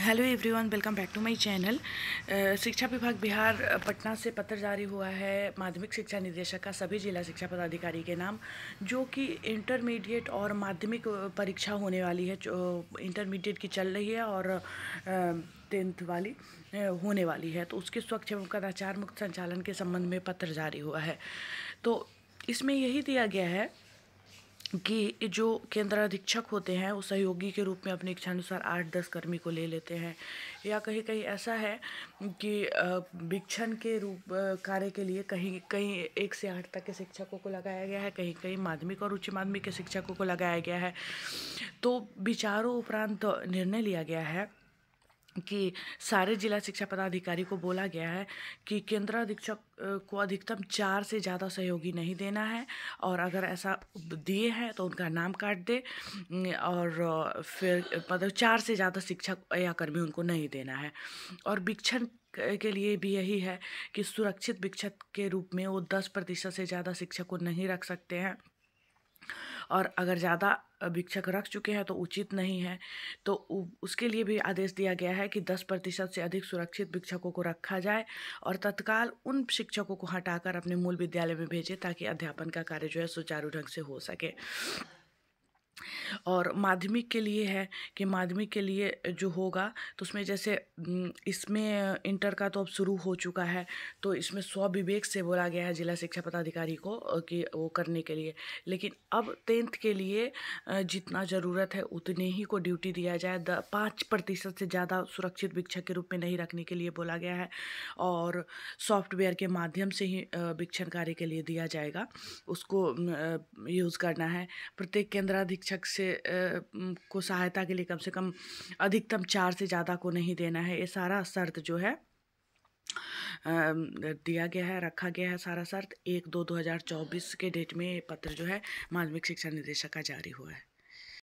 hello everyone welcome back to my channel शिक्षा विभाग बिहार पटना से पत्र जारी हुआ है माध्यमिक शिक्षा निदेशक का सभी जिला शिक्षा पदाधिकारी के नाम जो कि इंटरमीडिएट और माध्यमिक परीक्षा होने वाली है जो इंटरमीडिएट की चल रही है और टेंथ वाली होने वाली है तो उसके स्वच्छ एवं कदाचार मुक्त संचालन के संबंध में पत्र जारी हुआ है तो इसमें यही दिया गया है कि जो केंद्र अधीक्षक होते हैं वो सहयोगी के रूप में अपनी इच्छानुसार आठ दस कर्मी को ले लेते हैं या कहीं कहीं ऐसा है कि भिक्षण के रूप कार्य के लिए कहीं कहीं एक से आठ तक के शिक्षकों को लगाया गया है कहीं कहीं माध्यमिक और उच्च माध्यमिक के शिक्षकों को लगाया गया है तो विचारों उपरांत निर्णय लिया गया है कि सारे जिला शिक्षा पदाधिकारी को बोला गया है कि केंद्राधीक्षक को अधिकतम चार से ज़्यादा सहयोगी नहीं देना है और अगर ऐसा दिए हैं तो उनका नाम काट दे और फिर मतलब चार से ज़्यादा शिक्षक या कर्मी उनको नहीं देना है और भिक्षण के लिए भी यही है कि सुरक्षित भिक्षक के रूप में वो दस प्रतिशत से ज़्यादा शिक्षक को नहीं रख सकते हैं और अगर ज़्यादा भिक्षक रख चुके हैं तो उचित नहीं है तो उसके लिए भी आदेश दिया गया है कि दस प्रतिशत से अधिक सुरक्षित भिक्षकों को रखा जाए और तत्काल उन शिक्षकों को हटाकर अपने मूल विद्यालय में भेजें ताकि अध्यापन का कार्य जो है सुचारू ढंग से हो सके और माध्यमिक के लिए है कि माध्यमिक के लिए जो होगा तो उसमें जैसे इसमें इंटर का तो अब शुरू हो चुका है तो इसमें स्व विवेक से बोला गया है जिला शिक्षा पदाधिकारी को कि वो करने के लिए लेकिन अब टेंथ के लिए जितना ज़रूरत है उतने ही को ड्यूटी दिया जाए पाँच प्रतिशत से ज़्यादा सुरक्षित भिक्षक के रूप में नहीं रखने के लिए बोला गया है और सॉफ्टवेयर के माध्यम से ही भिक्षण कार्य के लिए दिया जाएगा उसको यूज़ करना है प्रत्येक केंद्राधीक्षक से को सहायता के लिए कम से कम अधिकतम चार से ज़्यादा को नहीं देना है ये सारा शर्त जो है दिया गया है रखा गया है सारा शर्त एक दो दो हज़ार चौबीस के डेट में ये पत्र जो है माध्यमिक शिक्षा निदेशक का जारी हुआ है